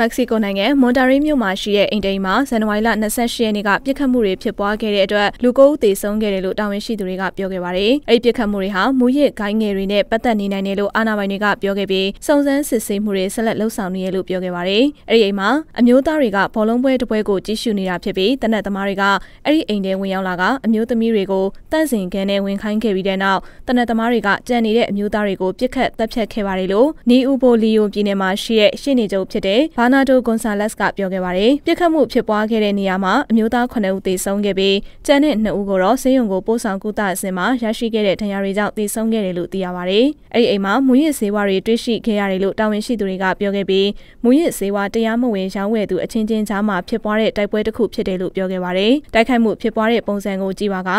မက္ကဆီကိုနိုင်ငံမွန်တာရီမြို့မှာရှိတဲ့အိမ်တိမ်မှာဇန်နဝါရီလ28ရက်နေ့ကပြစ်ခတ်မှုတွေဖြစ်ပွားခဲ့တဲ့အတွက်လူကိုဦးသေဆုံးခဲ့တယ်လို့တာဝန်ရှိသူတွေကပြောခဲ့ပါတယ်။အဲဒီပြစ်ခတ်မှုတွေဟာမူရစ်ဂိုင်းငယ်တွေနဲ့ပတ်သက်နေနိုင်တယ်လို့အာဏာပိုင်တွေကပြောခဲ့ပြီးစုံစမ်းစစ်ဆေးမှုတွေဆက်လက်လှုပ်ဆောင်နေတယ်လို့ပြောခဲ့ပါတယ်။အဲဒီအိမ်မှာအမျိုးသားတွေကဘောလုံးပွဲတစ်ပွဲကိုကြီးရှုနေတာဖြစ်ပြီးတနက်သမားတွေကအဲဒီအိမ်ထဲဝင်ရောက်လာကအမျိုးသမီးတွေကိုတန့်စင်ကန်နဲ့ဝင်ခိုင်းခဲ့ပြီးတဲ့နောက်တနက်သမားတွေကကြံနေတဲ့အမျိုးသားတွေကိုပြစ်ခတ်တပ်ဖြတ်ခဲ့ပါတယ်လို့နီဦးဘိုလီယိုပြည်နယ်မှာရှိတဲ့ရှင်းနေချုပ်ဖြစ်တဲ့ဘာဘာနာဒိုဂွန်ဆာလက်စ်ကပြောခဲ့ပါတယ်။ပြစ်ခတ်မှုဖြစ်ပွားခဲ့တဲ့နေရာမှာအမျိုးသား9ဦးသေဆုံးခဲ့ပြီးကျန်တဲ့2ဦးကိုတော့ဆေးရုံကိုပို့ဆောင်ကုသအဆင့်မှာရရှိခဲ့တဲ့ဒဏ်ရာတွေကြောင့်သေဆုံးခဲ့တယ်လို့သိရပါတယ်။အဲဒီအိမ်မှာမူရစ်ဆေးဝါးတွေတွေ့ရှိခဲ့ရတယ်လို့တာဝန်ရှိသူတွေကပြောခဲ့ပြီးမူရစ်ဆေးဝါးတရားမဝင်ရောင်းဝယ်သူအချင်းချင်းကြားမှာဖြစ်ပွားတဲ့တိုက်ပွဲတစ်ခုဖြစ်တယ်လို့ပြောခဲ့ပါတယ်။တိုက်ခိုက်မှုဖြစ်ပွားတဲ့ပုံစံကိုကြည့်ပါက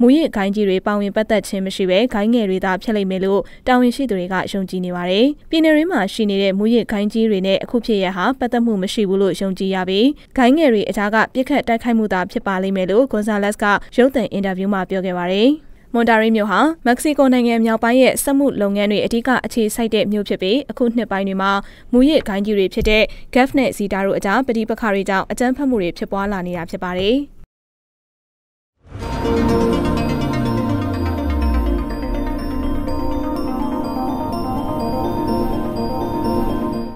မူရစ်ခိုင်းကြီးတွေပါဝင်ပတ်သက်ခြင်းမရှိဘဲခိုင်းငယ်တွေသာဖြစ်လိမ့်မယ်လို့တာဝန်ရှိသူတွေကယုံကြည်နေပါတယ်။ပြည်내ရင်းမှာရှိနေတဲ့မူရစ်ခိုင်းကြီးတွေနဲ့အခုဖြစ်ရဟာပတ်သက်မှုမရှိဘူးလို့ယုံကြည်ရပြီးဂိုင်းငယ်တွေအကြားကပြစ်ခတ်တိုက်ခိုက်မှုသာဖြစ်ပါလိမ့်မယ်လို့ဂွန်ဆာလက်စ်ကရုပ်သံအင်တာဗျူးမှာပြောခဲ့ပါတယ်။မွန်တာရီမြို့ဟာမက္ကဆီကိုနိုင်ငံမြောက်ပိုင်းရဲ့စက်မှုလုပ်ငန်းတွေအဓိကအခြေစိုက်တဲ့မြို့ဖြစ်ပြီးအခုနှစ်ပိုင်းတွေမှာမူရစ်ဂိုင်းကြီးတွေဖြစ်တဲ့ GAF နဲ့ Zeta တို့အကြားပဋိပက္ခတွေကြောင့်အကြမ်းဖက်မှုတွေဖြစ်ပွားလာနေတာဖြစ်ပါတယ်။